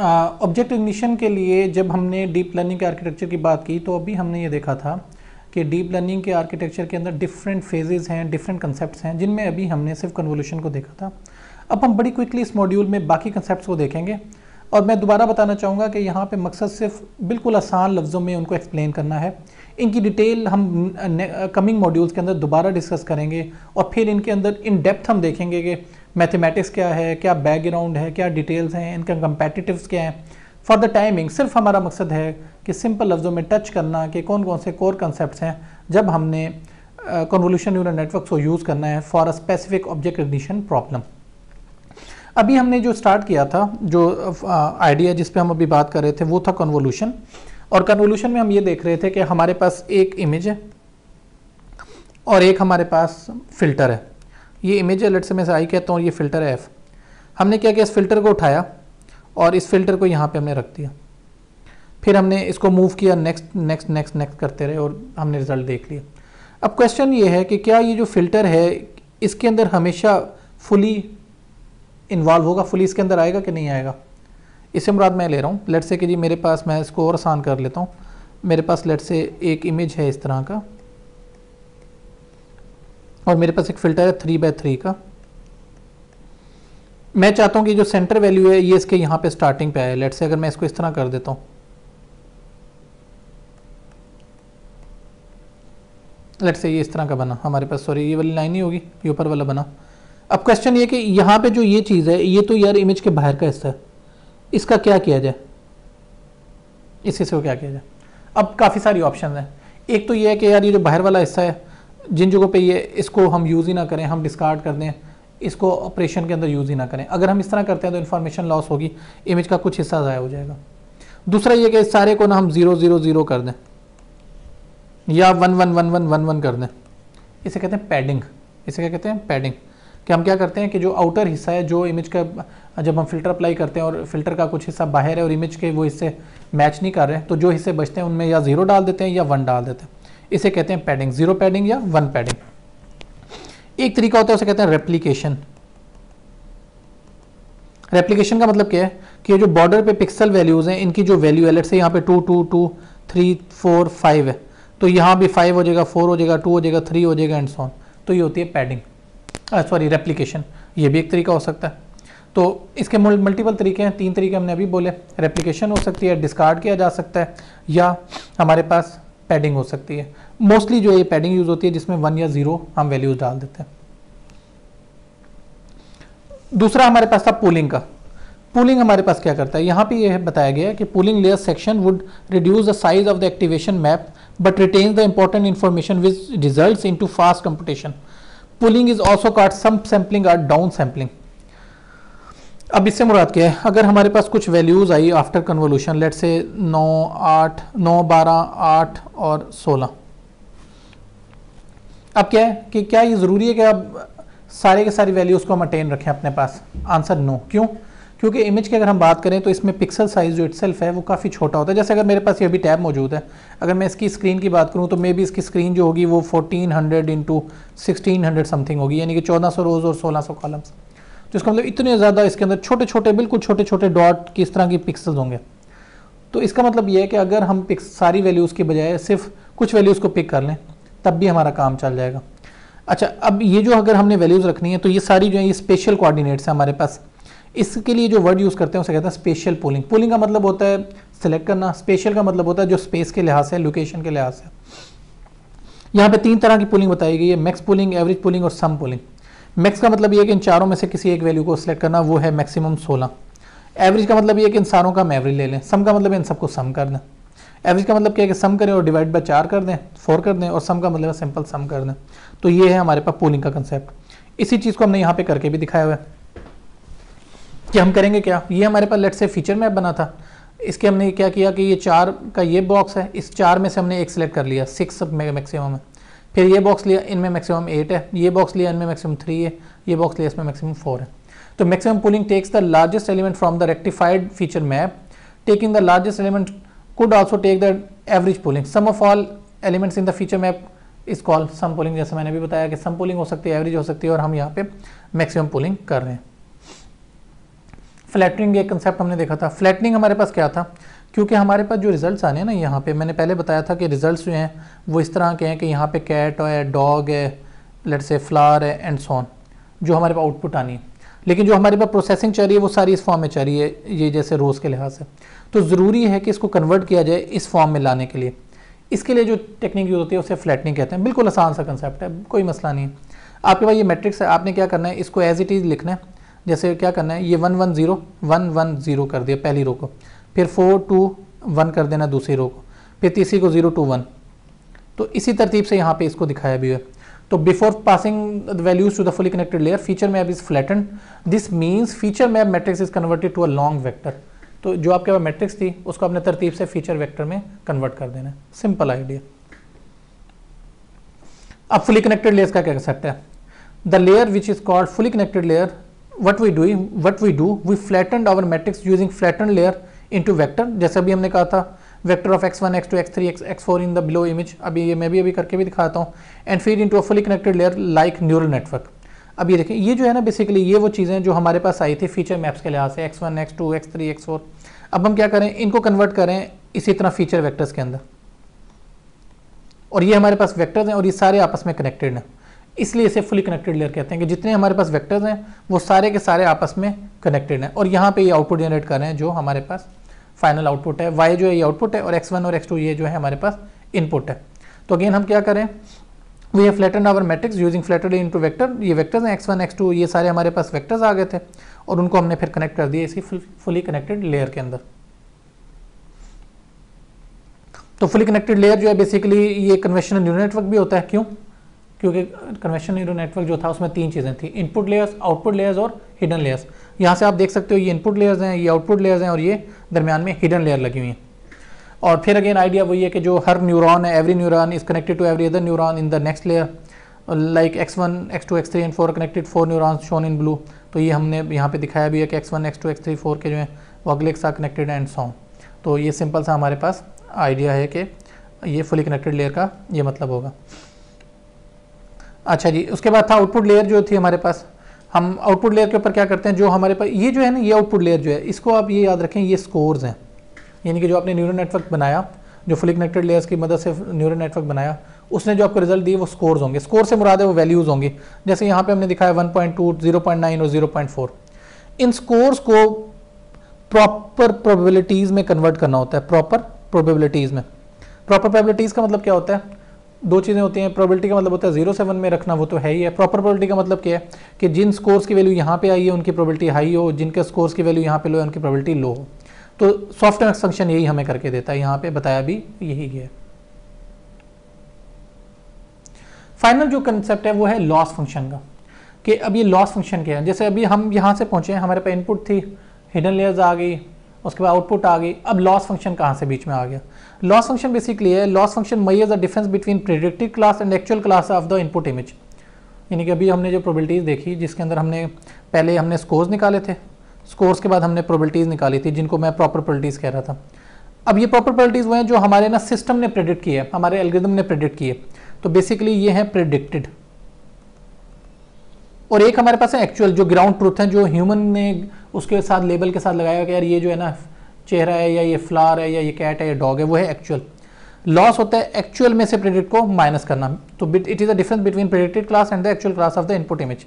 object ignition के लिए जब हमने डीप लर्निंग के आर्किटेक्चर की बात की तो अभी हमने ये देखा था कि डीप लर्निंग के आर्किटेक्चर के अंदर डिफरेंट फेजेज़ हैं डिफरेंट कंसेप्ट हैं जिनमें अभी हमने सिर्फ कन्वोल्यूशन को देखा था अब हम बड़ी क्विकली इस मॉड्यूल में बाकी कंसेप्ट को देखेंगे और मैं दोबारा बताना चाहूँगा कि यहाँ पे मकसद सिर्फ बिल्कुल आसान लफ्ज़ों में उनको एक्सप्लेन करना है इनकी डिटेल हम कमिंग मॉड्यूल्स के अंदर दोबारा डिस्कस करेंगे और फिर इनके अंदर इन डेप्थ हम देखेंगे कि मैथमेटिक्स क्या है क्या बैकग्राउंड है क्या डिटेल्स हैं इनका कंपेटिटिव क्या हैं फॉर द टाइमिंग सिर्फ हमारा मकसद है कि सिंपल लफ्ज़ों में टच करना कि कौन कौन से कोर कंसेप्ट हैं जब हमने कन्वोल्यूशन न्यूरल नेटवर्क को यूज़ करना है for a specific object recognition problem अभी हमने जो स्टार्ट किया था जो आइडिया जिस पे हम अभी बात कर रहे थे वो था कन्वोल्यूशन और कन्वोल्यूशन में हम ये देख रहे थे कि हमारे पास एक इमेज है और एक हमारे पास फिल्टर है ये इमेज है लेट से मैं आई कहता हूँ ये फ़िल्टर है एफ़ हमने क्या किया इस फिल्टर को उठाया और इस फिल्टर को यहाँ पे हमने रख दिया फिर हमने इसको मूव किया नेक्स्ट नेक्स्ट नेक्स्ट नेक्स्ट करते रहे और हमने रिज़ल्ट देख लिया अब क्वेश्चन ये है कि क्या ये जो फ़िल्टर है इसके अंदर हमेशा फुली इन्वॉल्व होगा फुली इसके अंदर आएगा कि नहीं आएगा इसे मुराद मैं ले रहा हूँ लेट से कि जी मेरे पास मैं इसको और आसान कर लेता हूँ मेरे पास लेट से एक इमेज है इस तरह का और मेरे पास एक फिल्टर है थ्री बाय थ्री का मैं चाहता हूं कि जो सेंटर वैल्यू है ये इसके यहां पे स्टार्टिंग पे आए लेट से अगर मैं इसको इस तरह कर देता हूँ लेट से ये इस तरह का बना हमारे पास सॉरी ये वाली लाइन ही होगी ये ऊपर वाला बना अब क्वेश्चन ये कि यहाँ पे जो ये चीज़ है ये तो यार इमेज के बाहर का हिस्सा है इसका क्या किया जाए इस हिस्से को क्या किया जाए अब काफ़ी सारी ऑप्शन है एक तो ये है कि यार ये जो बाहर वाला हिस्सा है जिन जगहों पे ये इसको हम यूज़ ही ना करें हम डिस्कार्ड कर दें इसको ऑपरेशन के अंदर यूज़ ही ना करें अगर हम इस तरह करते हैं तो इन्फॉर्मेशन लॉस होगी इमेज का कुछ हिस्सा ज़ाया हो जाएगा दूसरा ये कि इस सारे को ना हम ज़ीरो ज़ीरो ज़ीरो कर दें या one one one one one one कर दें इसे कहते हैं पैडिंग इसे क्या कहते हैं पैडिंग कि हम क्या करते हैं कि जो आउटर हिस्सा है जो इमेज का जब हम फिल्टर अप्लाई करते हैं और फिल्टर का कुछ हिस्सा बाहर है और इमेज के वो हिस्से मैच नहीं कर रहे हैं तो जो हिस्से बचते हैं उनमें या ज़ीरो डाल देते हैं या वन डाल देते हैं इसे कहते हैं पैडिंग जीरो पैडिंग या वन पैडिंग एक तरीका होता है उसे कहते हैं रेप्लीकेशन रेप्लीकेशन का मतलब क्या है कि जो बॉर्डर पे पिक्सल वैल्यूज़ हैं इनकी जो वैल्यू है से यहाँ पे two two two three four five है तो यहाँ भी फाइव हो जाएगा फोर हो जाएगा टू हो जाएगा थ्री हो जाएगा एंड सॉन तो ये होती है पैडिंग सॉरी रेप्लीकेशन ये भी एक तरीका हो सकता है तो इसके मल्टीपल तरीके हैं तीन तरीके हमने अभी बोले रेप्लीकेशन हो सकती है डिस्कार्ड किया जा सकता है या हमारे पास पैडिंग हो सकती है मोस्टली जो ये पैडिंग यूज़ होती है जिसमें वन या ज़ीरो हम वैल्यूज डाल देते हैं दूसरा हमारे पास था पूलिंग का पूलिंग हमारे पास क्या करता है यहाँ पे यह बताया गया है कि pooling layer section would reduce the size of the activation map but retain the important information which result in to fast computation pooling is also called sub sampling or down sampling अब इससे मुराद क्या है अगर हमारे पास कुछ values I after convolution let's say नौ आठ नौ बारह आठ और सोलह अब क्या है कि क्या ये ज़रूरी है कि अब सारे के सारी वैल्यूज़ को हम अटेन रखें अपने पास आंसर नो क्यों क्योंकि इमेज की अगर हम बात करें तो इसमें पिक्सल साइज़ जो इट्सल्फ है वो काफ़ी छोटा होता है जैसे अगर मेरे पास ये अभी टैब मौजूद है अगर मैं इसकी स्क्रीन की बात करूँ तो मे बी इसकी स्क्रीन जो होगी वो 1400 हंड्रेड इंटू समथिंग होगी यानी कि 1400 रोज़ और 1600 कॉलम्स जिसका मतलब इतने ज़्यादा इसके अंदर छोटे छोटे बिल्कुल छोटे छोटे डॉट की इस तरह की पिक्सल्स होंगे तो इसका मतलब ये है कि अगर हम पिक्स सारी वैल्यूज़ के बजाय सिर्फ कुछ वैल्यूज़ को पिक कर लें तब भी हमारा काम चल जाएगा अच्छा अब ये जो अगर हमने वैल्यूज़ रखनी है तो ये सारी जो है ये स्पेशल कोऑर्डिनेट्स हैं हमारे पास इसके लिए जो वर्ड यूज़ करते हैं उसे कहते हैं स्पेशल पोलिंग पोलिंग का मतलब होता है सेलेक्ट करना स्पेशल का मतलब होता है जो स्पेस के लिहाज से लोकेशन के लिहाज से यहाँ पे तीन तरह की पोलिंग बताई गई है मैक्स पोलिंग एवरेज पोलिंग और सम पोलिंग मैक्स का मतलब ये कि इन चारों में से किसी एक वैल्यू को सिलेक्ट करना वो है मैक्सिमम सोलह एवरेज का मतलब ये कि इन सारों का हम एवरेज ले लें सम का मतलब इन सबको सम कर दें एवरेज का मतलब क्या है कि सम करें और डिवाइड बाय चार कर दें फोर कर दें और सम का मतलब सिंपल सम कर दें तो ये है हमारे पास पोलिंग का कंसेप्ट इसी चीज़ को हमने यहाँ पे करके भी दिखाया हुआ है कि हम करेंगे क्या ये हमारे पास लेट से फीचर मैप बना था इसके हमने क्या किया कि ये चार का ये बॉक्स है इस चार में से हमने एक सिलेक्ट कर लिया सिक्स मैक्सिमम है फिर ये बॉक्स लिया इनमें मैक्सिमम एट है ये बॉक्स लिया इनमें मैक्सिमम थ्री है ये बॉक्स लिया इसमें मैक्सिमम फोर है तो maximum pooling takes the largest element from the rectified feature map taking the largest element could also take the average pooling sum of all elements in the feature map is call sum pooling जैसे मैंने भी बताया कि सम pulling हो सकती है average हो सकती है और हम यहाँ पे मैक्सिमम पुलिंग कर रहे हैं फ्लैटनिंग एक कंसेप्ट हमने देखा था फ्लैटनिंग हमारे पास क्या था क्योंकि हमारे पास जो रिज़ल्ट आने हैं ना यहाँ पे मैंने पहले बताया था कि रिज़ल्ट जो हैं वो इस तरह के हैं कि यहाँ पे कैट है डॉग है लेट से फ्लावर है एंड सोन जो हमारे पास आउटपुट आनी है लेकिन जो हमारे पास प्रोसेसिंग चाहिए वो सारी इस फॉर्म में चाह रही है ये जैसे रोज़ के लिहाज से तो ज़रूरी है कि इसको कन्वर्ट किया जाए इस फॉर्म में लाने के लिए इसके लिए जो टेक्निक यूज़ होती है उसे फ्लैटनिंग कहते हैं बिल्कुल आसान सा कंसेप्ट है कोई मसला नहीं है आपके पास ये मैट्रिक्स है आपने क्या करना है इसको एज इट इज़ लिखना है जैसे क्या करना है ये one one zero one one zero कर दिया पहली रो को फिर फोर टू वन कर देना दूसरी रो को फिर तीसरी को ज़ीरो टू वन तो इसी तरतीब से यहाँ पे इसको दिखाया भी है तो before passing values to the fully connected layer feature map is flatten this means feature map matrix is converted to a long vector तो जो आपके पास मैट्रिक्स थी उसको अपने तरतीब से फीचर वैक्टर में कन्वर्ट कर देना सिंपल आइडिया अब फुली कनेक्टेड लेयर्स का क्या कंसेप्ट है the layer which is called fully connected layer what we do what we do we flattened our matrix using flattened layer into vector जैसे अभी हमने कहा था vector of x one x two x three x x four in the below image अभी ये मैं भी अभी करके भी दिखाता हूँ एंड फिर into fully connected layer like neural network अब ये देखें ये जो है ना बेसिकली ये वो चीज़ें जो हमारे पास आई थी फीचर मैप्स के लिहाज से x one x two x three x four अब हम क्या करें इनको कन्वर्ट करें इसी तरह फीचर वैक्टर्स के अंदर और ये हमारे पास वैक्टर्स हैं और ये सारे आपस में कनेक्टेड हैं इसलिए इसे फुली कनेक्टेड लेयर कहते हैं कि जितने हमारे पास वेक्टर्स हैं वो सारे के सारे आपस में कनेक्टेड हैं और यहाँ पे ये आउटपुट जनरेट कर रहे हैं जो हमारे पास फाइनल आउटपुट है वाई जो है ये आउटपुट है और एक्स वन और एक्स टू ये जो है हमारे पास इनपुट है तो अगेन हम क्या करें वी है flatten our matrix using into vector ये वैक्टर्स हैं एक्स वन एक्स टू ये सारे हमारे पास वैक्टर्स आ गए थे और उनको हमने फिर कनेक्ट कर दिया इसी फुली कनेक्टेड लेयर के अंदर तो फुली कनेक्टेड लेयर जो है बेसिकली ये कन्वेंशनल न्यूरो नेटवर्क भी होता है क्यों क्योंकि कन्वेंशनल न्यूरो नेटवर्क जो था उसमें तीन चीज़ें थी इनपुट लेयर्स आउटपुट लेयर्स और हिडन लेयर्स यहाँ से आप देख सकते हो ये इनपुट लेयर्स हैं ये आउटपुट लेयर्स हैं और ये दरमियान में हिडन लेयर लगी हुई हैं और फिर अगेन आइडिया वही है कि जो हर न्यूरॉन है every neuron is connected to every other neuron in the next layer like x one x two x three and four connected four neurons shown in blue तो ये हमने यहाँ पे दिखाया भी है कि x one x two x three four के जो है वो अगले के साथ कनेक्टेड एंड सॉन्ग तो ये सिंपल सा हमारे पास आइडिया है कि ये फुली कनेक्टेड लेयर का ये मतलब होगा अच्छा जी उसके बाद था आउटपुट लेयर जो थी हमारे पास हम आउटपुट लेयर के ऊपर क्या करते हैं जो हमारे पास ये जो है ना ये आउटपुट लेयर जो है इसको आप ये याद रखें ये स्कोर्स हैं यानी कि जो आपने न्यूरल नेटवर्क बनाया जो फुली कनेक्टेड लेयर्स की मदद से न्यूरल नेटवर्क बनाया उसने जो आपको रिजल्ट दिए वो स्कोर्स होंगे स्कोर से मुराद है वो वैल्यूज़ होंगे जैसे यहाँ पे हमने दिखाया 1.2, 0.9 और 0.4 इन स्कोर्स को प्रॉपर प्रोबेबिलिटीज़ में कन्वर्ट करना होता है प्रॉपर प्रोबेबिलिटीज़ में प्रॉपर प्रोबेबिलिटीज़ का मतलब क्या होता है दो चीज़ें होती हैं प्रोबेबिलिटी का मतलब होता है जीरो सेवन में रखना वो तो है ही है प्रॉपर प्रोबेबिलिटी का मतलब क्या है कि जिन स्कोर्स की वैल्यू यहाँ पे आई है उनकी प्रोबेबिलिटी हाई हो जिनके स्कोर्स की वैल्यू यहाँ पे लो है उनकी प्रोबेबिलिटी लो हो तो सॉफ्ट फंक्शन यही हमें करके देता है यहाँ पे बताया भी यही है फाइनल जो कंसेप्ट है वो है लॉस फंक्शन का कि अब ये लॉस फंक्शन क्या है जैसे अभी हम यहाँ से पहुँचे हमारे पास इनपुट थी हिडन लेयर्स आ गई उसके बाद आउटपुट आ गई अब लॉस फंक्शन कहाँ से बीच में आ गया लॉस फंक्शन बेसिकली है loss function may the difference between predictive class and actual class of the input image यानी कि अभी हमने जो प्रोबेबिलिटीज़ देखी जिसके अंदर हमने पहले हमने स्कोर्स निकाले थे स्कोर्स के बाद हमने प्रोबेबिलिटीज़ निकाली थी जिनको मैं प्रॉपर प्रोबेबिलिटीज़ कह रहा था अब ये प्रॉपर प्रोबेबिलिटीज़ वो हैं जो हमारे ना सिस्टम ने प्रिडिक्ट किए हमारे एल्गोरिदम ने प्रिडिक्ट किए तो बेसिकली ये है प्रिडिक्टेड और एक हमारे पास है एक्चुअल जो ग्राउंड ट्रूथ है जो ह्यूमन ने उसके साथ लेबल के साथ लगाया कि यार ये जो है ना चेहरा है या ये फ्लावर है या ये कैट है या डॉग है वो है एक्चुअल लॉस होता है एक्चुअल में से प्रेडिक्ट को माइनस करना तो it is a difference between predicted class and the actual class of the input image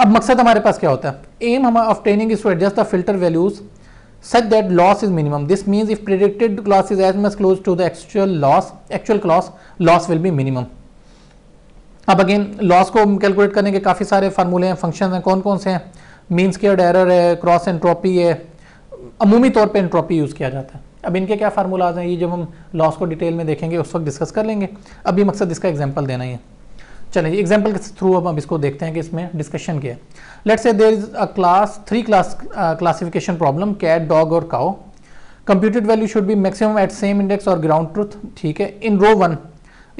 अब मकसद हमारे पास क्या होता है एम हमारा of training is to adjust the filter values such that loss is minimum this means if predicted class is as much close to the actual loss actual loss loss will be minimum अब again loss को calculate करने के काफ़ी सारे फार्मूले हैं function हैं कौन कौन से हैं मीन स्केयर्ड एरर है क्रॉस एंट्रोपी है अमूमी तौर पे एंट्रोपी यूज़ किया जाता है अब इनके क्या फार्मूलाज हैं ये जब हम लॉस को डिटेल में देखेंगे उस वक्त डिस्कस कर लेंगे अभी मकसद इसका एग्जाम्पल देना ही है चलिए एग्जाम्पल के थ्रू अब हम इसको देखते हैं कि इसमें डिस्कशन क्या है let's say there is a class three class classification problem cat dog और cow computed value should be maximum at same index और ग्राउंड ट्रुथ ठीक है इन रो वन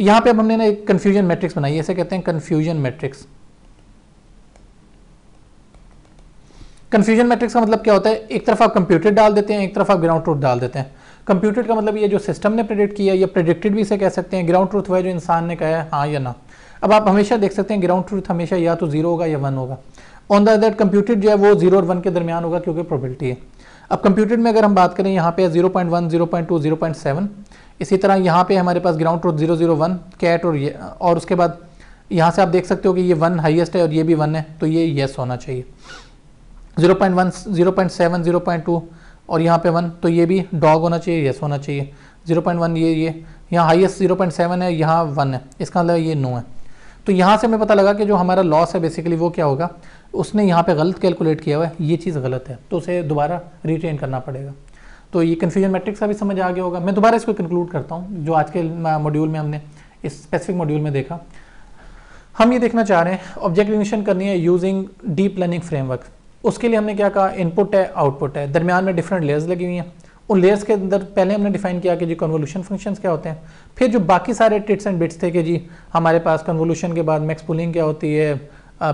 यहाँ पे अब हमने ना एक कन्फ्यूजन मैट्रिक्स बनाई है ऐसे कहते हैं कन्फ्यूजन मैट्रिक्स कन्फ्यूजन मैट्रिक्स का मतलब क्या होता है एक तरफ आप कंप्यूटेड डाल देते हैं एक तरफ आप ग्राउंड ट्रूथ डाल देते हैं कंप्यूटेड का मतलब ये जो सिस्टम ने प्रिडिक्ट किया या प्रिडिक्टेड भी इसे कह सकते हैं ग्राउंड ट्रूथ हुआ जो इंसान ने कहा है हाँ या ना अब आप हमेशा देख सकते हैं ग्राउंड ट्रूथ हमेशा या तो जीरो होगा या वन होगा ऑन द अदर कंप्यूटेड जो है वो जीरो और वन के दरमियान होगा क्योंकि प्रोबेबिलिटी है अब कंप्यूटेड में अगर हम बात करें यहाँ पे zero point one zero point two zero point seven इसी तरह यहाँ पे हमारे पास ground truth zero zero one cat और ये और उसके बाद यहाँ से आप देख सकते हो कि ये वन हाइएस्ट है और ये भी वन है तो ये येस होना चाहिए zero point one zero point seven zero point two और यहाँ पे वन तो ये भी डॉग होना चाहिए यस होना चाहिए जीरो पॉइंट वन ये ये यहाँ हाइस्ट जीरो पॉइंट सेवन है यहाँ वन है इसका मतलब ये नो है तो यहाँ से हमें पता लगा कि जो हमारा लॉस है बेसिकली वो क्या होगा उसने यहाँ पे गलत कैलकुलेट किया हुआ है ये चीज़ गलत है तो उसे दोबारा रिटेन करना पड़ेगा तो ये कन्फ्यूजन मैट्रिक्स अभी समझ आ गया होगा मैं दोबारा इसको कंक्लूड करता हूँ जो आज के मॉड्यूल में हमने इस स्पेसिफिक मॉड्यूल में देखा हम ये देखना चाह रहे हैं ऑब्जेक्ट डिफिनेशन करनी है यूजिंग डीप लर्निंग फ्रेमवर्क उसके लिए हमने क्या कहा इनपुट है आउटपुट है दरमियान में डिफरेंट लेयर्स लगी हुई हैं उन लेयर्स के अंदर पहले हमने डिफाइन किया कि जी कन्वोल्यूशन फंक्शन क्या होते हैं फिर जो बाकी सारे टिट्स एंड बिट्स थे कि जी हमारे पास कन्वोल्यूशन के बाद मैक्स पुलिंग क्या होती है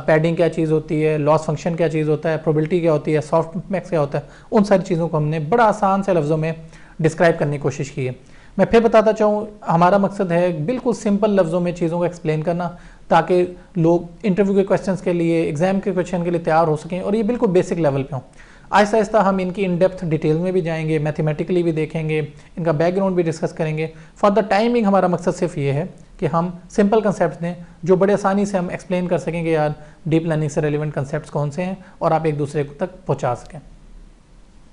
पैडिंग क्या चीज़ होती है लॉस फंक्शन क्या चीज़ होता है प्रोबिलिटी क्या होती है सॉफ्ट मैक्स क्या होता है उन सारी चीज़ों को हमने बड़ा आसान से लफ्ज़ों में डिस्क्राइब करने की कोशिश की है मैं फिर बताता चाहूँ हमारा मकसद है बिल्कुल सिंपल लफ्ज़ों में चीज़ों को एक्सप्लेन करना ताकि लोग इंटरव्यू के क्वेश्चंस के लिए एग्जाम के क्वेश्चन के लिए तैयार हो सकें और ये बिल्कुल बेसिक लेवल पे हों आहिस्ता आहिस्ता हम इनकी इन डेप्थ डिटेल में भी जाएंगे मैथमेटिकली भी देखेंगे इनका बैकग्राउंड भी डिस्कस करेंगे फॉर द टाइमिंग हमारा मकसद सिर्फ ये है कि हम सिंपल कंसेप्ट दें जो बड़े आसानी से हम एक्सप्लेन कर सकें कि यार डीप लर्निंग से रेलिवेंट कंसेप्ट कौन से हैं और आप एक दूसरे तक पहुँचा सकें